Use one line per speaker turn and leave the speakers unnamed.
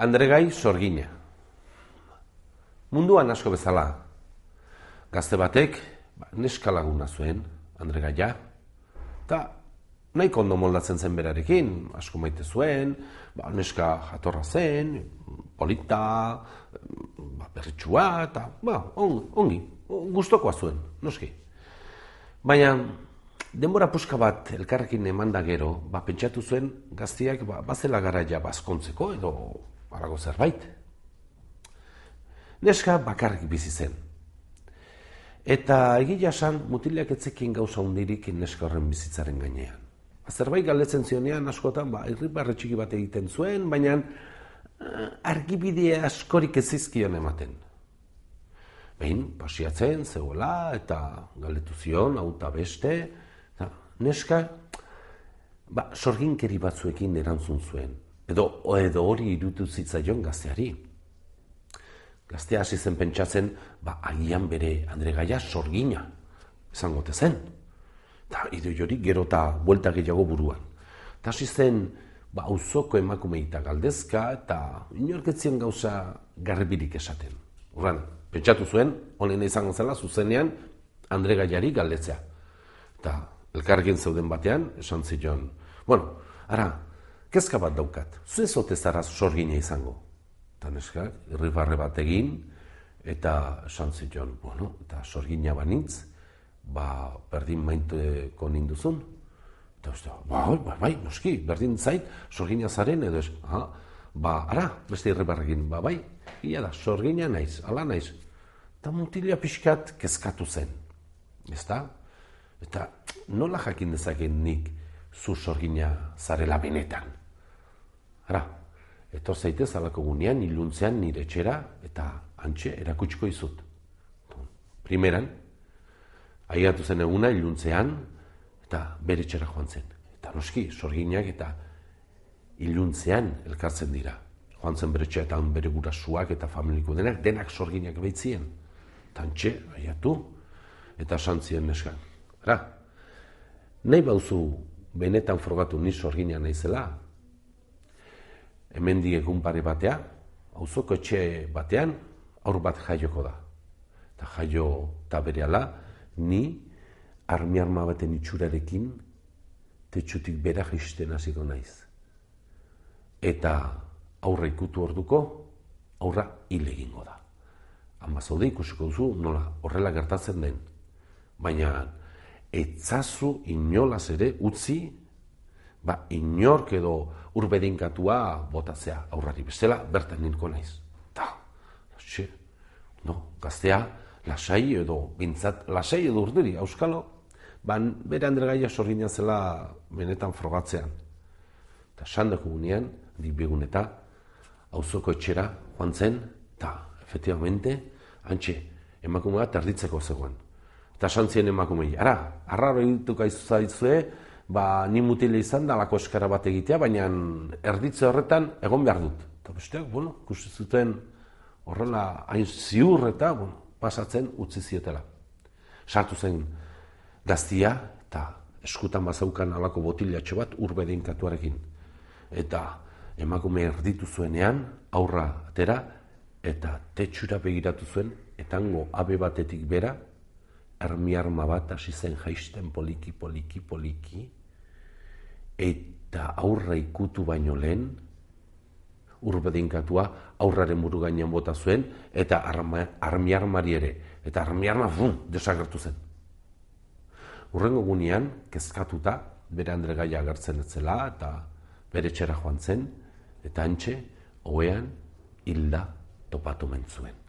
Andregai sorgina. Munduan asko bezala. Gazte batek, ba, neska laguna zuen, Andregai ja. Ta, nahi moldatzen zen asko maite zuen, ba, neska jatorra zen, polita, ba, berritxua, eta, ba, ongi, guztokoa zuen, noski. Baina, denbora puska bat elkarrekin eman da gero, ba, pentsatu zuen gaztiak ba, bazela garaia bazkontzeko, edo Horako zerbait. Neska bakarrik bizi zen. Eta egia esan mutilak etzekin gauza hundirik neska horren bizitzaren gainean. Zerbait galdetzen zionean askotan, ba, irribarre txiki bat egiten zuen, baina eh, argibide askorik ezizkion ematen. Behin, pasiatzen, zegoela, eta galetu zion, eta beste, neska, ba, sorginkeri batzuekin erantzun zuen edo edo hori irutu zitzaion gazteari. Gaztea hasi zen pentsatzen, ba agian bere Andre Gaia sorgina izango te zen. Ta ideo hori gero ta vuelta que buruan. Ta hasi zen ba auzoko emakumeita galdezka eta inorketzien gauza garbirik esaten. Orran pentsatu zuen honen izango zela zuzenean Andre Gaiari galdetzea. Ta elkargin zeuden batean esan zion, bueno, Ara, kezka bat daukat. Zue zara sorgina izango. Eta neskak, irribarre bat egin, eta santzit joan, bueno, eta sorgina banitz nintz, ba, berdin mainteko ninduzun. Eta uste, ba, ba, bai, noski, berdin zait, sorgina zaren, edo es, ba, ara, beste irribarrekin, ba, bai, ia da, sorgina naiz, ala naiz. Eta mutilia pixkat kezkatu zen. Ez Eta nola jakin dezakeen nik zu sorgina zarela benetan. Ara, etor zaitez alako gunean, iluntzean nire txera eta antxe erakutsiko izut. Primeran, ahiratu zen eguna iluntzean eta bere txera joan zen. Eta noski, sorginak eta iluntzean elkartzen dira. Joan zen bere txera eta bere gurasuak eta familiko denak, denak sorginak behitzien. Tantxe, ahiratu, eta santzien neskan. Ara, nahi bauzu benetan frogatu ni sorginak naizela, hemendi egun pare batea, auzoko etxe batean, aur bat jaioko da. Eta jaio eta bere ni armiarma arma baten itxurarekin, tetxutik bera jisten hasiko naiz. Eta aurra ikutu orduko, aurra hil egingo da. Amazode ikusiko duzu, nola, horrela gertatzen den. Baina, etzazu inolaz ere utzi ba, inork edo urberinkatua botatzea aurrari bestela, bertan nirko naiz. Ta, no, gaztea, lasai edo, bintzat, lasai edo urderi, auskalo, ban, bere handel gaia zela benetan frogatzean. Ta, sandako gunean, dik eta, hauzoko etxera, joan zen, ta, efetivamente, antxe, emakumea tarditzeko zegoen. Eta santzien emakumei, ara, arraro behintu gaizu zaitzue, eh? ba, ni mutile izan da lako eskara bat egitea, baina erditze horretan egon behar dut. Eta besteak, bueno, zuten horrela hain ziur eta bueno, pasatzen utzi zietela. Sartu zen gaztia eta eskutan bazaukan alako botilatxo bat urberen katuarekin. Eta emakume erditu zuenean, aurra atera eta tetxura begiratu zuen, etango abe batetik bera, ermiarma bat hasi zen jaisten poliki, poliki, poliki, eta aurra ikutu baino lehen, urbedinkatua aurraren buru gainean bota zuen, eta armi armari ere, eta armi arma fun, desagertu zen. Urrengo gunean, kezkatuta, bere andre gaia agertzen etzela, eta bere txera joan zen, eta antxe, hoean, hilda topatu zuen.